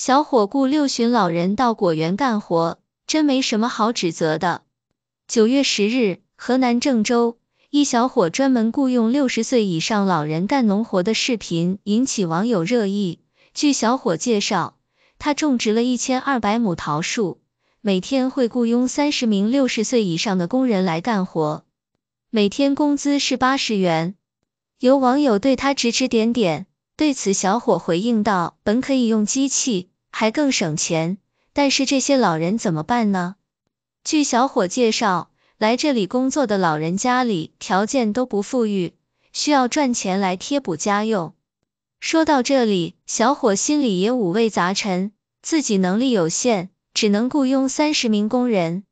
小伙雇六旬老人到果园干活，真没什么好指责的。九月十日，河南郑州一小伙专门雇佣六十岁以上老人干农活的视频引起网友热议。据小伙介绍，他种植了一千二百亩桃树，每天会雇佣三十名六十岁以上的工人来干活，每天工资是八十元。有网友对他指指点点，对此小伙回应道：“本可以用机器。”还更省钱，但是这些老人怎么办呢？据小伙介绍，来这里工作的老人家里条件都不富裕，需要赚钱来贴补家用。说到这里，小伙心里也五味杂陈，自己能力有限，只能雇佣三十名工人。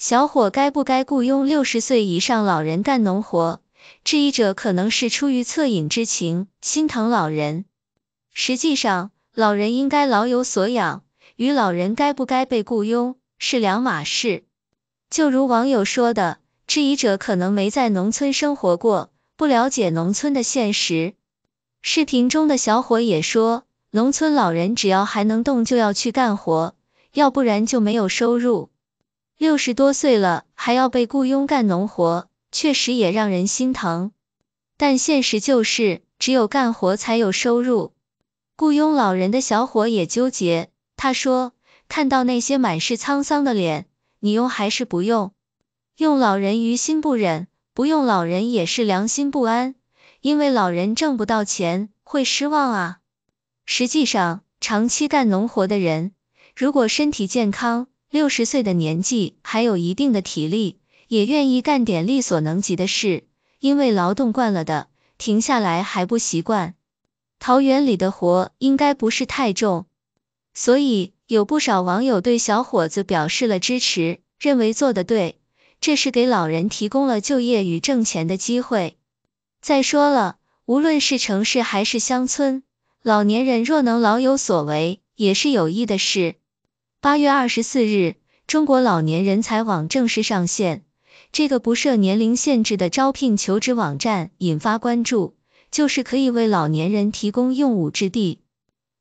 小伙该不该雇佣六十岁以上老人干农活？质疑者可能是出于恻隐之情，心疼老人。实际上，老人应该老有所养，与老人该不该被雇佣是两码事。就如网友说的，质疑者可能没在农村生活过，不了解农村的现实。视频中的小伙也说，农村老人只要还能动就要去干活，要不然就没有收入。六十多岁了还要被雇佣干农活，确实也让人心疼。但现实就是，只有干活才有收入。雇佣老人的小伙也纠结，他说：“看到那些满是沧桑的脸，你用还是不用？用老人于心不忍，不用老人也是良心不安，因为老人挣不到钱会失望啊。”实际上，长期干农活的人，如果身体健康，六十岁的年纪还有一定的体力，也愿意干点力所能及的事，因为劳动惯了的，停下来还不习惯。桃园里的活应该不是太重，所以有不少网友对小伙子表示了支持，认为做得对，这是给老人提供了就业与挣钱的机会。再说了，无论是城市还是乡村，老年人若能老有所为，也是有益的事。八月二十四日，中国老年人才网正式上线，这个不设年龄限制的招聘求职网站引发关注。就是可以为老年人提供用武之地。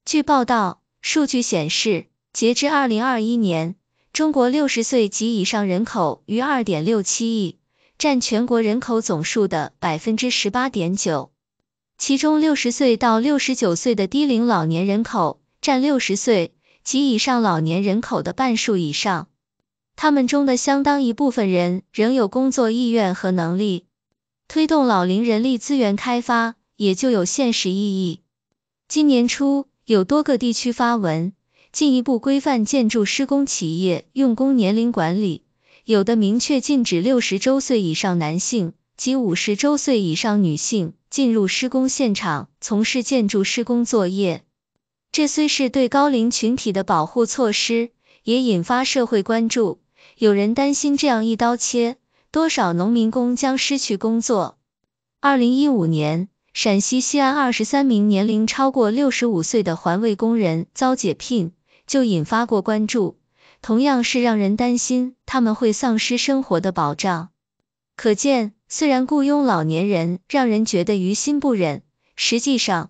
据报道，数据显示，截至二零二一年，中国六十岁及以上人口逾二点六七亿，占全国人口总数的百分之十八点九。其中六十岁到六十九岁的低龄老年人口占六十岁及以上老年人口的半数以上。他们中的相当一部分人仍有工作意愿和能力，推动老龄人力资源开发。也就有现实意义。今年初，有多个地区发文，进一步规范建筑施工企业用工年龄管理，有的明确禁止六十周岁以上男性及五十周岁以上女性进入施工现场从事建筑施工作业。这虽是对高龄群体的保护措施，也引发社会关注。有人担心这样一刀切，多少农民工将失去工作。二零一五年。陕西西安二十三名年龄超过六十五岁的环卫工人遭解聘，就引发过关注。同样是让人担心他们会丧失生活的保障。可见，虽然雇佣老年人让人觉得于心不忍，实际上，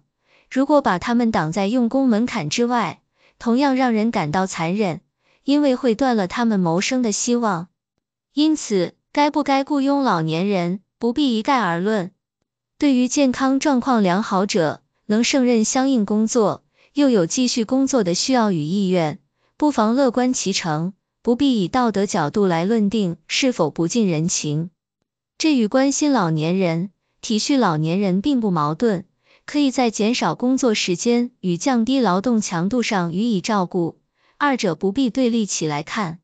如果把他们挡在用工门槛之外，同样让人感到残忍，因为会断了他们谋生的希望。因此，该不该雇佣老年人，不必一概而论。对于健康状况良好者，能胜任相应工作，又有继续工作的需要与意愿，不妨乐观其成，不必以道德角度来论定是否不近人情。这与关心老年人、体恤老年人并不矛盾，可以在减少工作时间与降低劳动强度上予以照顾，二者不必对立起来看。